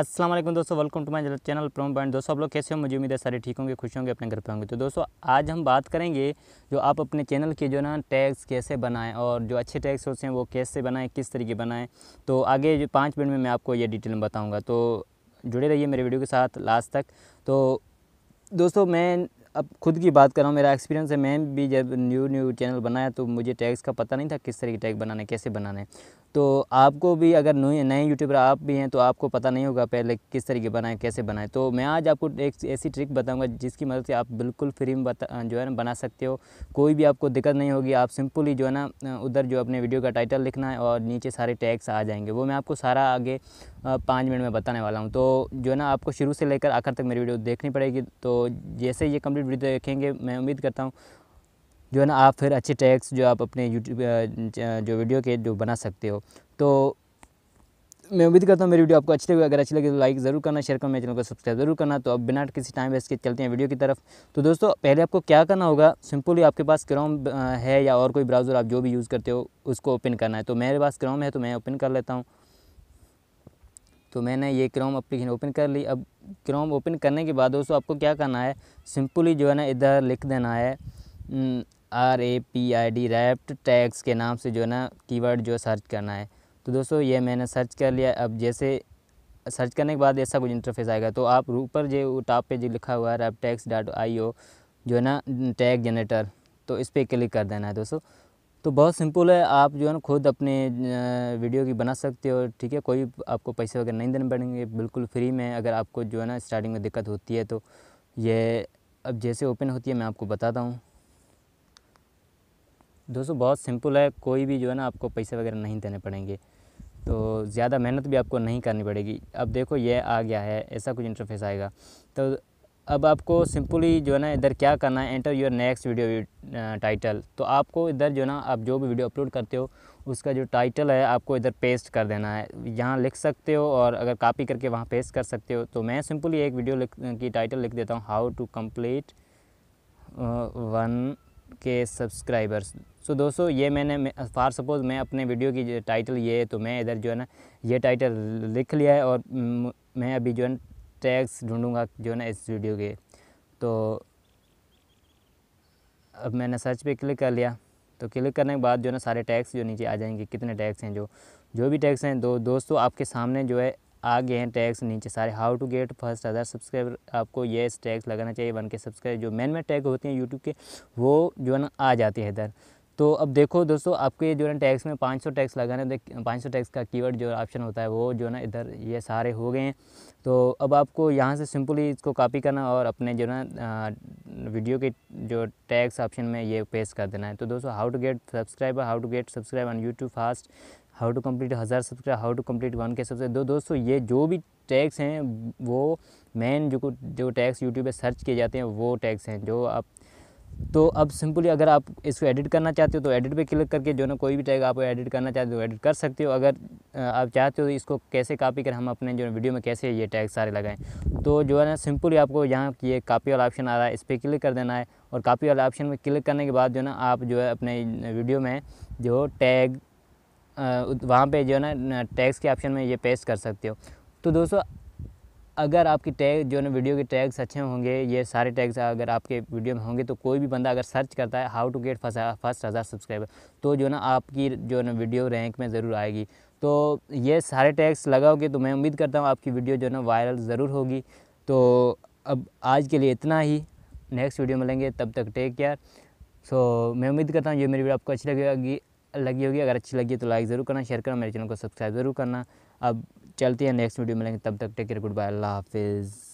असलम दोस्तों welcome to my channel prom point दोस्तों आप लोग कैसे हो मुझे उम्मीद है सारे ठीक होंगे खुश होंगे अपने घर पे होंगे तो दोस्तों आज हम बात करेंगे जो आप अपने चैनल के जो ना टैग्स कैसे बनाएं और जो अच्छे टैग्स होते हैं वो कैसे बनाएं किस तरीके बनाएं तो आगे जो पाँच मिनट में मैं आपको ये डिटेल में बताऊँगा तो जुड़े रहिए मेरे वीडियो के साथ लास्ट तक तो दोस्तों मैं अब खुद की बात कर रहा हूँ मेरा एक्सपीरियंस है मैं भी जब न्यू न्यू चैनल बनाया तो मुझे टैग्स का पता नहीं था किस तरह के टैग बनाने कैसे बनाने तो आपको भी अगर नए नए यूट्यूबर आप भी हैं तो आपको पता नहीं होगा पहले किस तरीके बनाएं कैसे बनाएं तो मैं आज आपको एक ऐसी ट्रिक बताऊंगा जिसकी मदद से आप बिल्कुल फ्री में बता जो है ना बना सकते हो कोई भी आपको दिक्कत नहीं होगी आप सिंपली जो है ना उधर जो अपने वीडियो का टाइटल लिखना है और नीचे सारे टैग्स आ जाएंगे वो मैं आपको सारा आगे पाँच मिनट में बताने वाला हूँ तो जो है ना आपको शुरू से लेकर आखिर तक मेरी वीडियो देखनी पड़ेगी तो जैसे ये कम्प्लीट भी वीडियो देखेंगे मैं उम्मीद करता हूँ जो है ना आप फिर अच्छे टैक्स जो आप अपने यूट्यूब जो वीडियो के जो बना सकते हो तो मैं उम्मीद करता हूँ मेरी वीडियो आपको अच्छी लगी अगर अच्छी लगी तो लाइक ज़रूर करना शेयर करना मेरे चैनल को सब्सक्राइब जरूर करना तो अब बिना किसी टाइम वेस्ट के चलते हैं वीडियो की तरफ तो दोस्तों पहले आपको क्या करना होगा सिंपली आपके पास क्रोम है या और कोई ब्राउज़र आप जो भी यूज़ करते हो उसको ओपन करना है तो मेरे पास क्रोम है तो मैं ओपन कर लेता हूँ तो मैंने ये क्रोम अप्लीकेशन ओपन कर ली अब क्रोम ओपन करने के बाद दोस्तों आपको क्या करना है सिंपली जो है ना इधर लिख देना है R A P I D rapid tags के नाम से जो है ना कीवर्ड जो सर्च करना है तो दोस्तों ये मैंने सर्च कर लिया अब जैसे सर्च करने के बाद ऐसा कुछ इंटरफेस आएगा तो आप ऊपर जो टॉप पे जो लिखा हुआ है rapid tags dot I O जो है ना टैग जनरेटर तो इस पर क्लिक कर देना है दोस्तों तो बहुत सिंपल है आप जो है ना खुद अपने वीडियो की बना सकते हो ठीक है कोई आपको पैसे वगैरह नहीं देने पड़ेंगे बिल्कुल फ्री में अगर आपको जो है ना स्टार्टिंग में दिक्कत होती है तो ये अब जैसे ओपन होती है मैं आपको बताता हूँ दोस्तों बहुत सिंपल है कोई भी जो है ना आपको पैसे वगैरह नहीं देने पड़ेंगे तो ज़्यादा मेहनत भी आपको नहीं करनी पड़ेगी अब देखो ये आ गया है ऐसा कुछ इंटरफेस आएगा तो अब आपको सिंपली जो है ना इधर क्या करना है enter your next video title तो आपको इधर जो है ना आप जो भी वीडियो अपलोड करते हो उसका जो टाइटल है आपको इधर पेस्ट कर देना है यहाँ लिख सकते हो और अगर कॉपी करके वहाँ पेस्ट कर सकते हो तो मैं सिंपली एक वीडियो लिख की टाइटल लिख देता हूँ how to complete one K subscribers so दोस्तों ये मैंने फार सपोज़ मैं अपने वीडियो की टाइटल ये है तो मैं इधर जो है ना ये टाइटल लिख लिया है और मैं अभी जो है टैग्स ढूंढूंगा जो ना इस वीडियो के तो अब मैंने सर्च पे क्लिक कर लिया तो क्लिक करने के बाद जो ना सारे टैक्स जो नीचे आ जाएंगे कितने टैक्स हैं जो जो भी टैक्स हैं दो दोस्तों आपके सामने जो है आ गए हैं टैक्स नीचे सारे हाउ टू गेट फर्स्ट हज़ार सब्सक्राइबर आपको ये टैक्स लगाना चाहिए वन के सब्सक्राइब जो मेन मेन टैग होते हैं यूट्यूब के वो जो है ना आ जाते हैं इधर तो अब देखो दोस्तों आपके जो है टैक्स में 500 टैक्स लगाने पाँच सौ टैक्स का कीवर्ड जो ऑप्शन होता है वो जो है ना इधर ये सारे हो गए हैं तो अब आपको यहाँ से सिंपली इसको कॉपी करना और अपने जो ना वीडियो के जो टैक्स ऑप्शन में ये पेस्ट कर देना है तो दोस्तों how to get subscriber how to get subscribe on YouTube fast how to complete हज़ार subscribe how to complete one K सबसे दो दोस्तों ये जो भी टैक्स हैं वो मेन जो जो टैक्स यूट्यूब पर सर्च किए जाते हैं वो टैक्स हैं जो आप तो अब सिंपली अगर आप इसको एडिट करना चाहते हो तो एडिट पे क्लिक करके जो ना कोई भी टैग आप एडिट करना चाहते हो एडिट कर सकते हो अगर आप चाहते हो तो इसको कैसे कापी कर हम अपने जो वीडियो में कैसे ये टैग सारे लगाएं तो जो है ना सिंपली आपको यहाँ ये कापी वाला ऑप्शन आ रहा है इस पर क्लिक कर देना है और कापी वाला ऑप्शन में क्लिक करने के बाद जो ना आप जो है अपने वीडियो में जो टैग वहाँ पर जो है ना टैग्स के ऑप्शन में ये पेस्ट कर सकते हो तो दोस्तों अगर आपकी टैग जो है ना वीडियो के टैग्स अच्छे होंगे ये सारे टैग्स अगर आपके वीडियो में होंगे तो कोई भी बंदा अगर सर्च करता है how to get first first हज़ार सब्सक्राइबर तो जो ना आपकी जो है ना वीडियो रैंक में ज़रूर आएगी तो ये सारे टैग्स लगाओगे तो मैं उम्मीद करता हूँ आपकी वीडियो जो है ना वायरल ज़रूर होगी तो अब आज के लिए इतना ही नेक्स्ट वीडियो मिलेंगे तब तक टेक केयर सो मैं उम्मीद करता हूँ ये मेरी वीडियो आपको अच्छी लगेगी लगी होगी अगर अच्छी लगी तो लाइक ज़रूर करना शेयर करना मेरे चैनल को सब्सक्राइब ज़रूर करना अब चलती है नेक्स्ट वीडियो मिलेंगे तब तक टेक केयर गुड बाय अल्लाह हाफिज़